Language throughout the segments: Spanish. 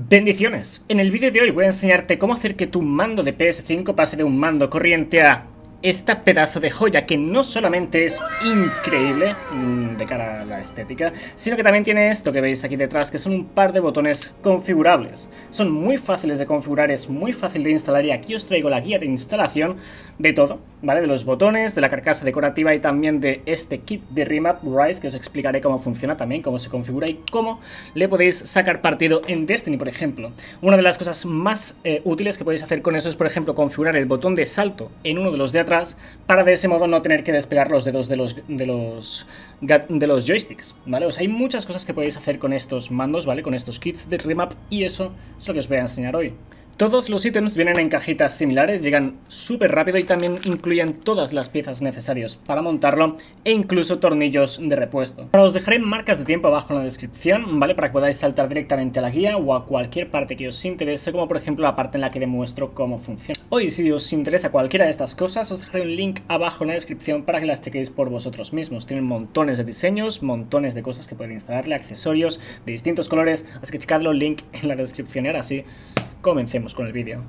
Bendiciones, en el vídeo de hoy voy a enseñarte cómo hacer que tu mando de PS5 pase de un mando corriente a esta pedazo de joya que no solamente es increíble mm, de cara a la estética, sino que también tiene esto que veis aquí detrás, que son un par de botones configurables. Son muy fáciles de configurar, es muy fácil de instalar y aquí os traigo la guía de instalación de todo, ¿vale? De los botones, de la carcasa decorativa y también de este kit de Remap Rise que os explicaré cómo funciona también, cómo se configura y cómo le podéis sacar partido en Destiny, por ejemplo. Una de las cosas más eh, útiles que podéis hacer con eso es, por ejemplo, configurar el botón de salto en uno de los de para de ese modo no tener que despegar los dedos de los, de los, joysticks, ¿vale? hay muchas cosas que podéis hacer con estos mandos, ¿vale? Con estos kits de remap y eso es lo que os voy a enseñar hoy. Todos los ítems vienen en cajitas similares, llegan súper rápido y también incluyen todas las piezas necesarias para montarlo e incluso tornillos de repuesto. Ahora os dejaré marcas de tiempo abajo en la descripción, ¿vale? Para que podáis saltar directamente a la guía o a cualquier parte que os interese, como por ejemplo la parte en la que demuestro cómo funciona. Hoy, si os interesa cualquiera de estas cosas, os dejaré un link abajo en la descripción para que las chequéis por vosotros mismos. Tienen montones de diseños, montones de cosas que pueden instalarle, accesorios de distintos colores, así que checadlo, link en la descripción. Y ahora sí, Comencemos con el vídeo.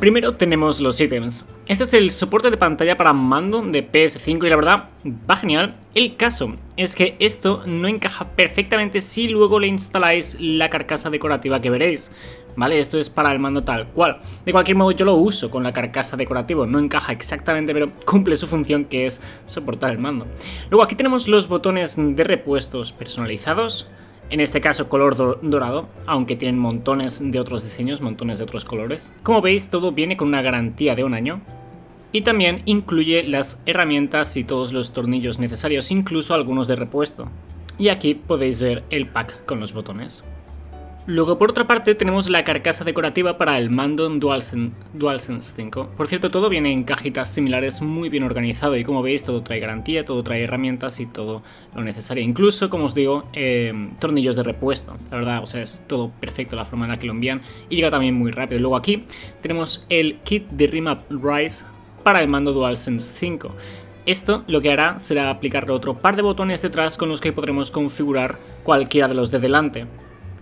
Primero tenemos los ítems. Este es el soporte de pantalla para mando de PS5 y la verdad va genial. El caso es que esto no encaja perfectamente si luego le instaláis la carcasa decorativa que veréis. ¿Vale? Esto es para el mando tal cual. De cualquier modo yo lo uso con la carcasa decorativa. No encaja exactamente pero cumple su función que es soportar el mando. Luego aquí tenemos los botones de repuestos personalizados en este caso color dorado, aunque tienen montones de otros diseños, montones de otros colores. Como veis, todo viene con una garantía de un año y también incluye las herramientas y todos los tornillos necesarios, incluso algunos de repuesto. Y aquí podéis ver el pack con los botones. Luego por otra parte tenemos la carcasa decorativa para el mando DualSense, 5. Por cierto, todo viene en cajitas similares muy bien organizado y como veis todo trae garantía, todo trae herramientas y todo lo necesario. Incluso, como os digo, em, tornillos de repuesto. La verdad, o sea, es todo perfecto la forma en la que lo envían y llega también muy rápido. Luego aquí tenemos el kit de Remap Rise para el mando DualSense 5. Esto lo que hará será aplicarle otro par de botones detrás con los que podremos configurar cualquiera de los de delante.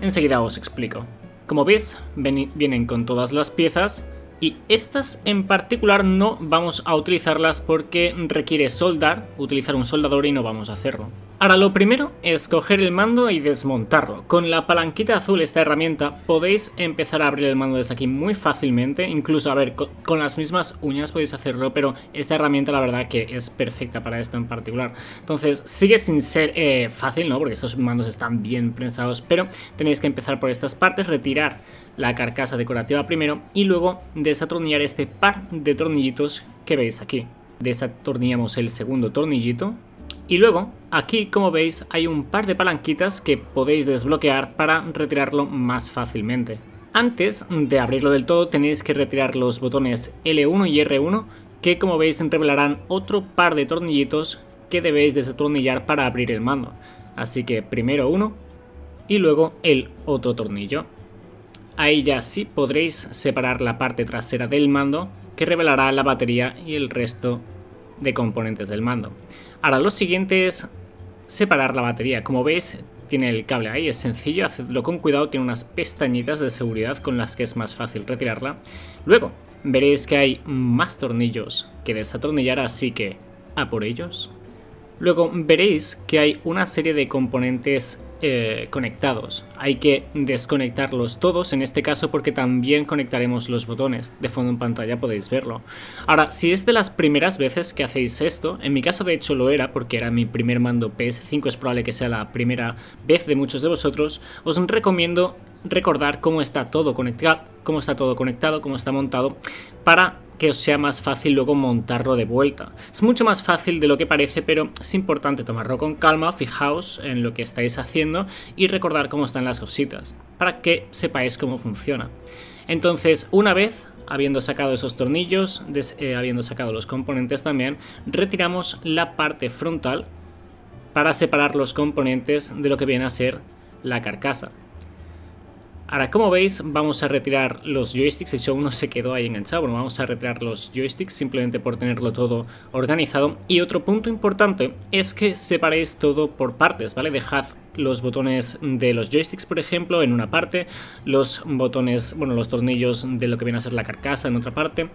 Enseguida os explico. Como veis, vienen con todas las piezas y estas en particular no vamos a utilizarlas porque requiere soldar, utilizar un soldador y no vamos a hacerlo. Ahora lo primero es coger el mando y desmontarlo. Con la palanquita azul, esta herramienta, podéis empezar a abrir el mando desde aquí muy fácilmente. Incluso, a ver, con, las mismas uñas podéis hacerlo, pero esta herramienta la verdad que es perfecta para esto en particular. Entonces, sigue sin ser eh, fácil, ¿no? Porque estos mandos están bien prensados, pero tenéis que empezar por estas partes, retirar la carcasa decorativa primero y luego desatornillar este par de tornillitos que veis aquí. Desatornillamos el segundo tornillito y luego, aquí como veis hay un par de palanquitas que podéis desbloquear para retirarlo más fácilmente. Antes de abrirlo del todo tenéis que retirar los botones L1 y R1 que como veis revelarán otro par de tornillitos que debéis desatornillar para abrir el mando. Así que primero uno y luego el otro tornillo. Ahí ya sí podréis separar la parte trasera del mando que revelará la batería y el resto de componentes del mando. Ahora lo siguiente es separar la batería. Como veis tiene el cable ahí, es sencillo, hacedlo con cuidado, tiene unas pestañitas de seguridad con las que es más fácil retirarla. Luego veréis que hay más tornillos que desatornillar, así que a por ellos. Luego veréis que hay una serie de componentes eh, conectados. Hay que desconectarlos todos, en este caso porque también conectaremos los botones. De fondo en pantalla podéis verlo. Ahora, si es de las primeras veces que hacéis esto, en mi caso de hecho lo era porque era mi primer mando PS5, es probable que sea la primera vez de muchos de vosotros, os recomiendo recordar cómo está todo conectado, cómo está todo conectado, cómo está montado, para que os sea más fácil luego montarlo de vuelta. Es mucho más fácil de lo que parece, pero es importante tomarlo con calma, fijaos en lo que estáis haciendo y recordar cómo están las cositas, para que sepáis cómo funciona. Entonces, una vez habiendo sacado esos tornillos, eh, habiendo sacado los componentes también, retiramos la parte frontal para separar los componentes de lo que viene a ser la carcasa. Ahora, como veis, vamos a retirar los joysticks, eso hecho uno se quedó ahí enganchado, bueno, vamos a retirar los joysticks simplemente por tenerlo todo organizado. Y otro punto importante es que separéis todo por partes, ¿vale? Dejad los botones de los joysticks, por ejemplo, en una parte, los botones, bueno, los tornillos de lo que viene a ser la carcasa en otra parte,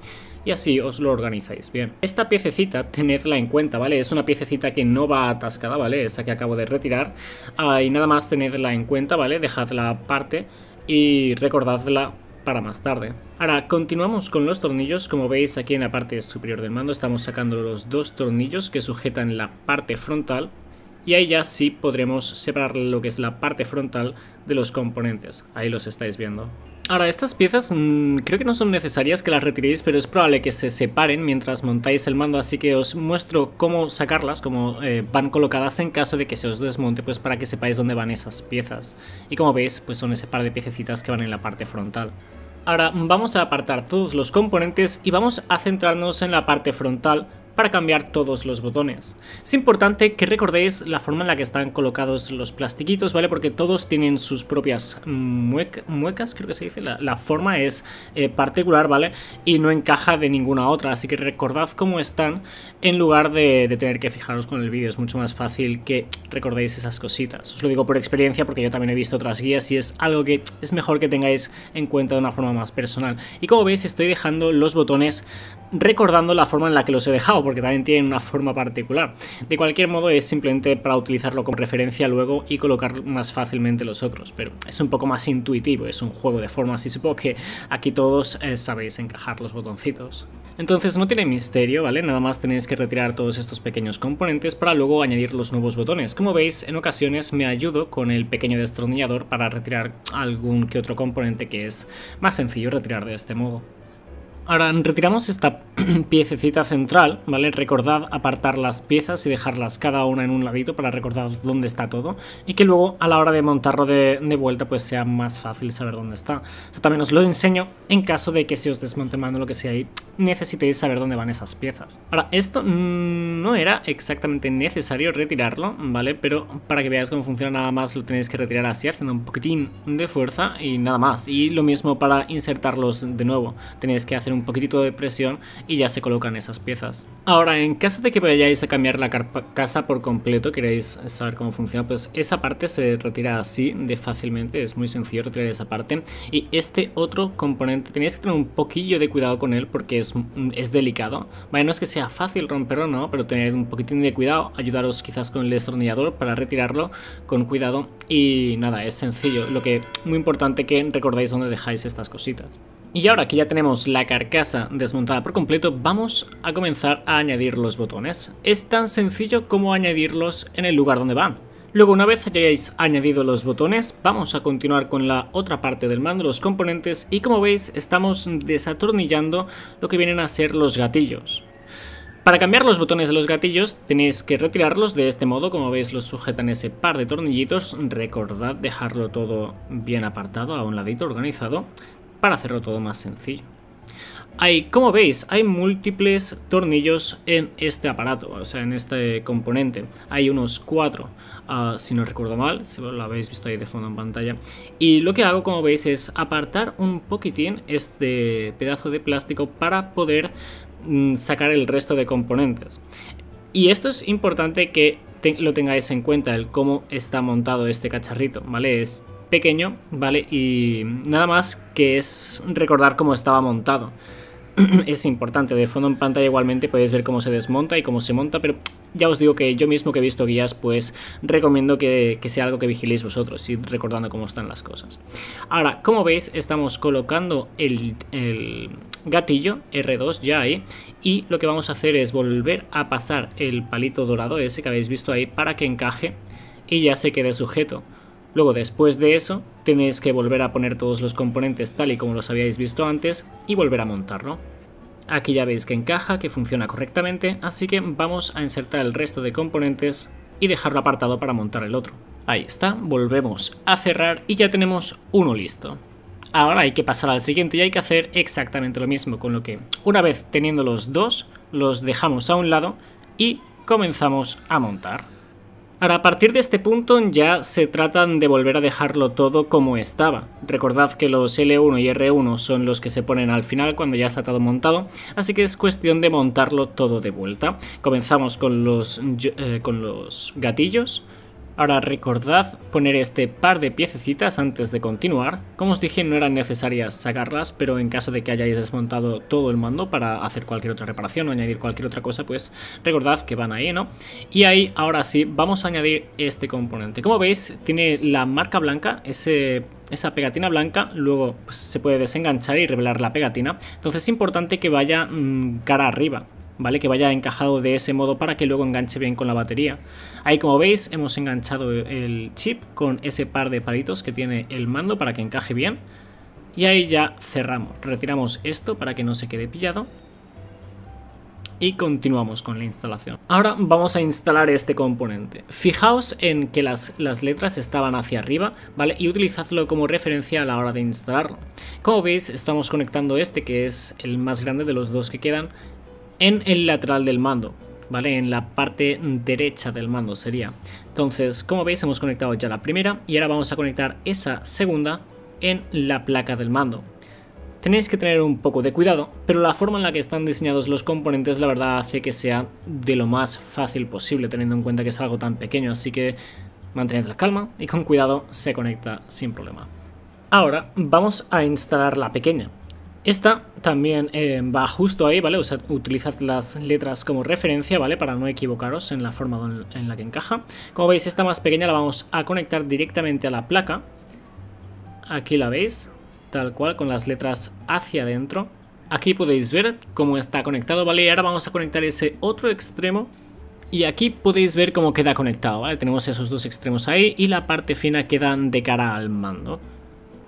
y así os lo organizáis bien. Esta piececita, tenedla en cuenta, ¿vale? Es una piececita que no va atascada, ¿vale? Esa que acabo de retirar, ah, y nada más tenedla en cuenta, ¿vale? Dejadla aparte y recordadla para más tarde. Ahora continuamos con los tornillos, como veis aquí en la parte superior del mando estamos sacando los dos tornillos que sujetan la parte frontal y ahí ya sí podremos separar lo que es la parte frontal de los componentes, ahí los estáis viendo. Ahora, estas piezas mm, creo que no son necesarias que las retiréis, pero es probable que se separen mientras montáis el mando, así que os muestro cómo sacarlas, cómo eh, van colocadas en caso de que se os desmonte, pues para que sepáis dónde van esas piezas. Y como veis, pues son ese par de piececitas que van en la parte frontal. Ahora vamos a apartar todos los componentes y vamos a centrarnos en la parte frontal para cambiar todos los botones. Es importante que recordéis la forma en la que están colocados los plastiquitos, ¿vale? Porque todos tienen sus propias muecas, creo que se dice. La, forma es eh, particular, ¿vale? Y no encaja de ninguna otra, así que recordad cómo están en lugar de, de tener que fijaros con el vídeo. Es mucho más fácil que recordéis esas cositas. Os lo digo por experiencia porque yo también he visto otras guías y es algo que es mejor que tengáis en cuenta de una forma más personal. Y como veis estoy dejando los botones recordando la forma en la que los he dejado porque también tienen una forma particular. De cualquier modo es simplemente para utilizarlo con referencia luego y colocar más fácilmente los otros, pero es un poco más intuitivo, es un juego de formas y supongo que aquí todos eh, sabéis encajar los botoncitos. Entonces no tiene misterio, ¿vale? Nada más tenéis que retirar todos estos pequeños componentes para luego añadir los nuevos botones. Como veis, en ocasiones me ayudo con el pequeño destornillador para retirar algún que otro componente que es más sencillo retirar de este modo. Ahora retiramos esta piececita central, ¿vale? Recordad apartar las piezas y dejarlas cada una en un ladito para recordar dónde está todo y que luego a la hora de montarlo de, vuelta pues sea más fácil saber dónde está. Esto también os lo enseño en caso de que se os desmonte o lo que sea y necesitéis saber dónde van esas piezas. Ahora, esto no era exactamente necesario retirarlo, ¿vale? Pero para que veáis cómo funciona nada más lo tenéis que retirar así, haciendo un poquitín de fuerza y nada más. Y lo mismo para insertarlos de nuevo. Tenéis que hacer un poquitito de presión y ya se colocan esas piezas. Ahora, en caso de que vayáis a cambiar la casa por completo, queréis saber cómo funciona, pues esa parte se retira así de fácilmente, es muy sencillo retirar esa parte. Y este otro componente, tenéis que tener un poquillo de cuidado con él porque es, mm, delicado. bueno no es que sea fácil romperlo, no, pero tener un poquitín de cuidado, ayudaros quizás con el destornillador para retirarlo con cuidado y nada, es sencillo. Lo que muy importante que recordéis dónde dejáis estas cositas. Y ahora que ya tenemos la carcasa desmontada por completo, vamos a comenzar a añadir los botones. Es tan sencillo como añadirlos en el lugar donde van. Luego una vez hayáis añadido los botones, vamos a continuar con la otra parte del mando, los componentes, y como veis estamos desatornillando lo que vienen a ser los gatillos. Para cambiar los botones de los gatillos tenéis que retirarlos de este modo, como veis los sujetan ese par de tornillitos, recordad dejarlo todo bien apartado, a un ladito organizado, para hacerlo todo más sencillo. Hay, como veis, hay múltiples tornillos en este aparato, o sea, en este componente. Hay unos cuatro, ah, si no recuerdo mal, si lo habéis visto ahí de fondo en pantalla. Y lo que hago, como veis, es apartar un poquitín este pedazo de plástico para poder mm, sacar el resto de componentes. Y esto es importante que lo tengáis en cuenta, el cómo está montado este cacharrito, ¿vale? pequeño, ¿vale? Y nada más que es recordar cómo estaba montado. es importante, de fondo en pantalla igualmente podéis ver cómo se desmonta y cómo se monta, pero ya os digo que yo mismo que he visto guías, pues recomiendo que, sea algo que vigiléis vosotros, y recordando cómo están las cosas. Ahora, como veis, estamos colocando el gatillo R2 ya ahí y lo que vamos a hacer es volver a pasar el palito dorado ese que habéis visto ahí para que encaje y ya se quede sujeto. Luego después de eso tenéis que volver a poner todos los componentes tal y como los habíais visto antes y volver a montarlo. Aquí ya veis que encaja, que funciona correctamente, así que vamos a insertar el resto de componentes y dejarlo apartado para montar el otro. Ahí está, volvemos a cerrar y ya tenemos uno listo. Ahora hay que pasar al siguiente y hay que hacer exactamente lo mismo, con lo que una vez teniendo los dos, los dejamos a un lado y comenzamos a montar. Ahora, a partir de este punto ya se tratan de volver a dejarlo todo como estaba. Recordad que los L1 y R1 son los que se ponen al final cuando ya está todo montado, así que es cuestión de montarlo todo de vuelta. Comenzamos con los, eh, con los gatillos Ahora recordad poner este par de piececitas antes de continuar. Como os dije no eran necesarias sacarlas, pero en caso de que hayáis desmontado todo el mando para hacer cualquier otra reparación o añadir cualquier otra cosa, pues recordad que van ahí, ¿no? Y ahí ahora sí vamos a añadir este componente. Como veis tiene la marca blanca, ese esa pegatina blanca, luego pues, se puede desenganchar y revelar la pegatina. Entonces es importante que vaya mm, cara arriba. ¿vale? Que vaya encajado de ese modo para que luego enganche bien con la batería. Ahí como veis hemos enganchado el chip con ese par de palitos que tiene el mando para que encaje bien. Y ahí ya cerramos, retiramos esto para que no se quede pillado y continuamos con la instalación. Ahora vamos a instalar este componente. Fijaos en que las, letras estaban hacia arriba, ¿vale? Y utilizadlo como referencia a la hora de instalarlo. Como veis, estamos conectando este, que es el más grande de los dos que quedan, en el lateral del mando, ¿vale? En la parte derecha del mando sería. Entonces, como veis, hemos conectado ya la primera y ahora vamos a conectar esa segunda en la placa del mando. Tenéis que tener un poco de cuidado, pero la forma en la que están diseñados los componentes la verdad hace que sea de lo más fácil posible, teniendo en cuenta que es algo tan pequeño, así que mantened la calma y con cuidado se conecta sin problema. Ahora vamos a instalar la pequeña. Esta también eh, va justo ahí, ¿vale? utilizad las letras como referencia, ¿vale? Para no equivocaros en la forma en la que encaja. Como veis, esta más pequeña la vamos a conectar directamente a la placa. Aquí la veis, tal cual, con las letras hacia adentro. Aquí podéis ver cómo está conectado, ¿vale? Y ahora vamos a conectar ese otro extremo. Y aquí podéis ver cómo queda conectado, ¿vale? Tenemos esos dos extremos ahí y la parte fina queda de cara al mando.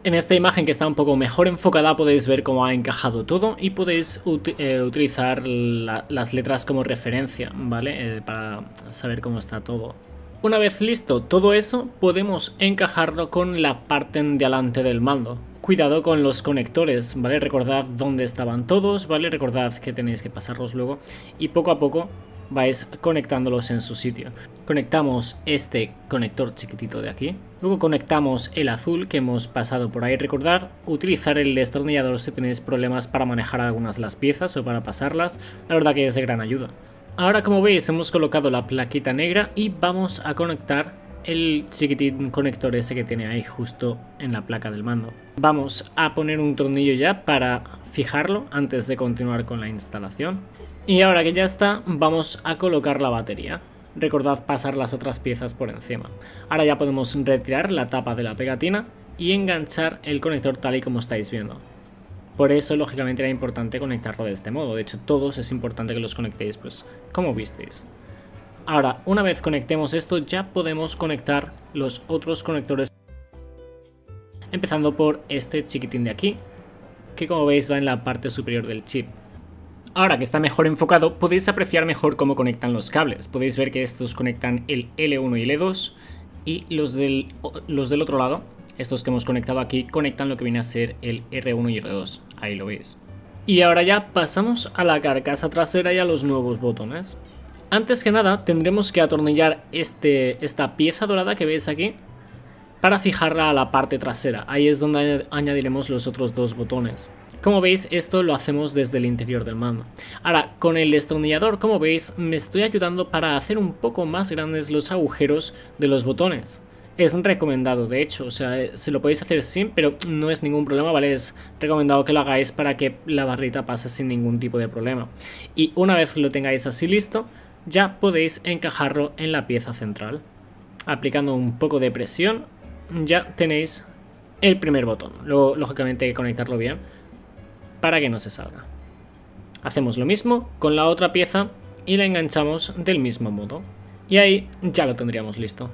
En esta imagen que está un poco mejor enfocada podéis ver cómo ha encajado todo y podéis eh, utilizar las letras como referencia, ¿vale? Eh, para saber cómo está todo. Una vez listo todo eso, podemos encajarlo con la parte de delante del mando. Cuidado con los conectores, ¿vale? Recordad dónde estaban todos, ¿vale? Recordad que tenéis que pasarlos luego y poco a poco vais conectándolos en su sitio. Conectamos este conector chiquitito de aquí. Luego conectamos el azul que hemos pasado por ahí. Recordar utilizar el destornillador si tenéis problemas para manejar algunas de las piezas o para pasarlas. La verdad que es de gran ayuda. Ahora como veis hemos colocado la plaquita negra y vamos a conectar el chiquitín conector ese que tiene ahí justo en la placa del mando. Vamos a poner un tornillo ya para fijarlo antes de continuar con la instalación. Y ahora que ya está, vamos a colocar la batería. Recordad pasar las otras piezas por encima. Ahora ya podemos retirar la tapa de la pegatina y enganchar el conector tal y como estáis viendo. Por eso, lógicamente, era importante conectarlo de este modo. De hecho, todos es importante que los conectéis, pues, como visteis. Ahora, una vez conectemos esto, ya podemos conectar los otros conectores. Empezando por este chiquitín de aquí, que como veis va en la parte superior del chip. Ahora que está mejor enfocado, podéis apreciar mejor cómo conectan los cables. Podéis ver que estos conectan el L1 y L2 y los del, los del otro lado, estos que hemos conectado aquí, conectan lo que viene a ser el R1 y R2. Ahí lo veis. Y ahora ya pasamos a la carcasa trasera y a los nuevos botones. Antes que nada tendremos que atornillar este, esta pieza dorada que veis aquí para fijarla a la parte trasera. Ahí es donde añadiremos los otros dos botones. Como veis, esto lo hacemos desde el interior del mando. Ahora, con el estornillador, como veis, me estoy ayudando para hacer un poco más grandes los agujeros de los botones. Es recomendado, de hecho, o sea, eh, se lo podéis hacer sin, pero no es ningún problema, ¿vale? Es recomendado que lo hagáis para que la barrita pase sin ningún tipo de problema. Y una vez lo tengáis así listo, ya podéis encajarlo en la pieza central. Aplicando un poco de presión, ya tenéis el primer botón. Luego, lógicamente, hay que conectarlo bien para que no se salga. Hacemos lo mismo con la otra pieza y la enganchamos del mismo modo. Y ahí ya lo tendríamos listo.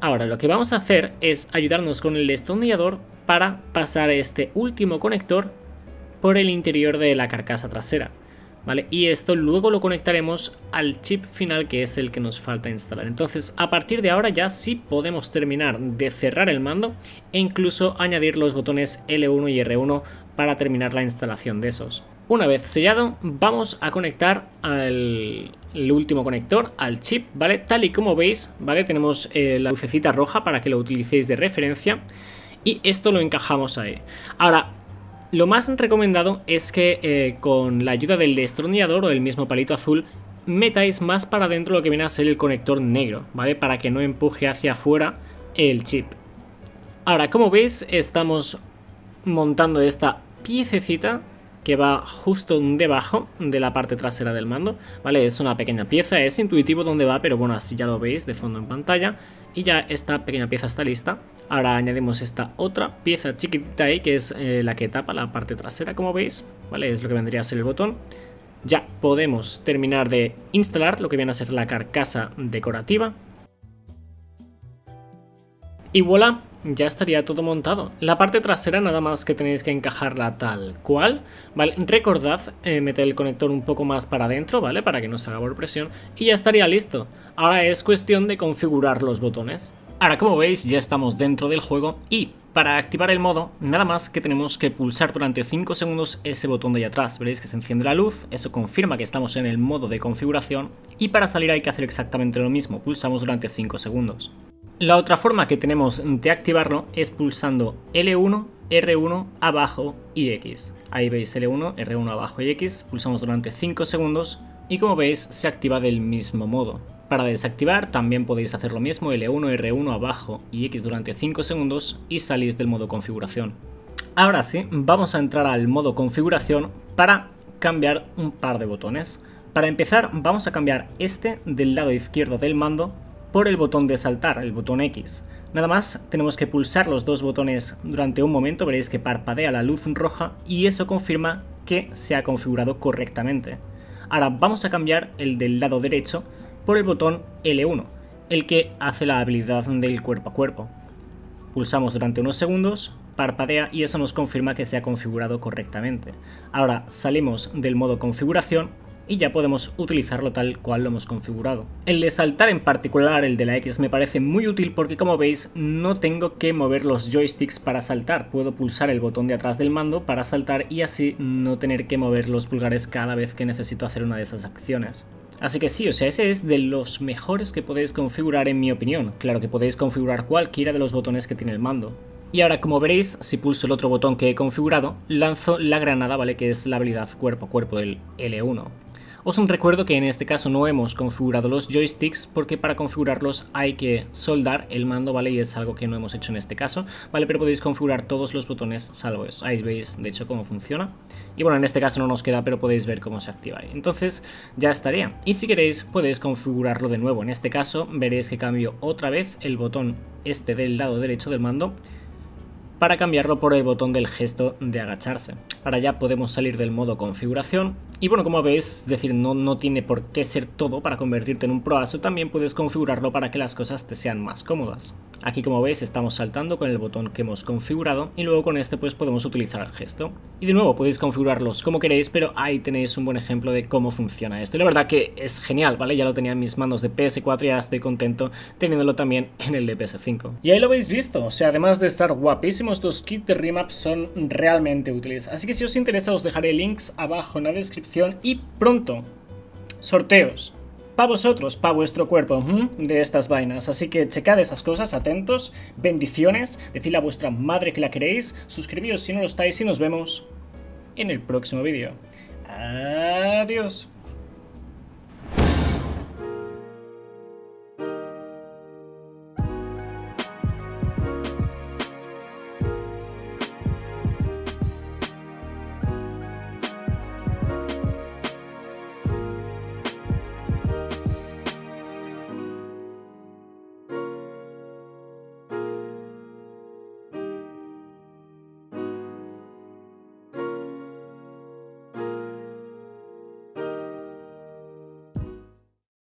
Ahora lo que vamos a hacer es ayudarnos con el destornillador para pasar este último conector por el interior de la carcasa trasera. ¿Vale? Y esto luego lo conectaremos al chip final que es el que nos falta instalar. Entonces a partir de ahora ya sí podemos terminar de cerrar el mando e incluso añadir los botones L1 y R1 para terminar la instalación de esos. Una vez sellado, vamos a conectar al el último conector, al chip, ¿vale? Tal y como veis, ¿vale? Tenemos eh, la lucecita roja para que lo utilicéis de referencia y esto lo encajamos ahí. Ahora, lo más recomendado es que eh, con la ayuda del destornillador o el mismo palito azul metáis más para adentro lo que viene a ser el conector negro, ¿vale? Para que no empuje hacia afuera el chip. Ahora, como veis, estamos montando esta piececita que va justo debajo de la parte trasera del mando, ¿vale? Es una pequeña pieza, es intuitivo dónde va, pero bueno, así ya lo veis de fondo en pantalla. Y ya esta pequeña pieza está lista. Ahora añadimos esta otra pieza chiquitita ahí, que es eh, la que tapa la parte trasera, como veis, ¿vale? Es lo que vendría a ser el botón. Ya podemos terminar de instalar lo que viene a ser la carcasa decorativa. Y voilà, ya estaría todo montado. La parte trasera nada más que tenéis que encajarla tal cual, ¿vale? Recordad eh, meter el conector un poco más para adentro, ¿vale? Para que no se haga por presión y ya estaría listo. Ahora es cuestión de configurar los botones. Ahora como veis ya estamos dentro del juego y para activar el modo nada más que tenemos que pulsar durante 5 segundos ese botón de ahí atrás. Veréis que se enciende la luz, eso confirma que estamos en el modo de configuración y para salir hay que hacer exactamente lo mismo, pulsamos durante 5 segundos. La otra forma que tenemos de activarlo es pulsando L1, R1 abajo y X. Ahí veis L1, R1 abajo y X, pulsamos durante 5 segundos y como veis se activa del mismo modo. Para desactivar también podéis hacer lo mismo L1, R1 abajo y X durante 5 segundos y salís del modo configuración. Ahora sí, vamos a entrar al modo configuración para cambiar un par de botones. Para empezar vamos a cambiar este del lado izquierdo del mando por el botón de saltar, el botón X. Nada más, tenemos que pulsar los dos botones durante un momento, veréis que parpadea la luz roja y eso confirma que se ha configurado correctamente. Ahora vamos a cambiar el del lado derecho por el botón L1, el que hace la habilidad del cuerpo a cuerpo. Pulsamos durante unos segundos, parpadea y eso nos confirma que se ha configurado correctamente. Ahora salimos del modo configuración y ya podemos utilizarlo tal cual lo hemos configurado. El de saltar en particular, el de la X, me parece muy útil porque como veis no tengo que mover los joysticks para saltar, puedo pulsar el botón de atrás del mando para saltar y así no tener que mover los pulgares cada vez que necesito hacer una de esas acciones. Así que sí, o sea, ese es de los mejores que podéis configurar en mi opinión. Claro que podéis configurar cualquiera de los botones que tiene el mando. Y ahora como veréis, si pulso el otro botón que he configurado, lanzo la granada, ¿vale? Que es la habilidad cuerpo a cuerpo, del L1. Os recuerdo que en este caso no hemos configurado los joysticks porque para configurarlos hay que soldar el mando, ¿vale? Y es algo que no hemos hecho en este caso, ¿vale? Pero podéis configurar todos los botones salvo eso. Ahí veis, de hecho, cómo funciona. Y bueno, en este caso no nos queda, pero podéis ver cómo se activa ahí. Entonces, ya estaría. Y si queréis, podéis configurarlo de nuevo. En este caso, veréis que cambio otra vez el botón este del lado derecho del mando para cambiarlo por el botón del gesto de agacharse. Ahora ya podemos salir del modo configuración y bueno, como veis, es decir, no, no tiene por qué ser todo para convertirte en un proaso, también puedes configurarlo para que las cosas te sean más cómodas. Aquí como veis estamos saltando con el botón que hemos configurado y luego con este pues podemos utilizar el gesto. Y de nuevo podéis configurarlos como queréis, pero ahí tenéis un buen ejemplo de cómo funciona esto. Y la verdad que es genial, ¿vale? Ya lo tenía en mis manos de PS4 y ahora estoy contento teniéndolo también en el de PS5. Y ahí lo habéis visto, o sea, además de estar guapísimos, estos kits de remap son realmente útiles. Así que si os interesa os dejaré links abajo en la descripción y pronto sorteos para vosotros, para vuestro cuerpo, de estas vainas. Así que checad esas cosas, atentos, bendiciones, decidle a vuestra madre que la queréis, suscribíos si no lo estáis y nos vemos en el próximo vídeo. Adiós.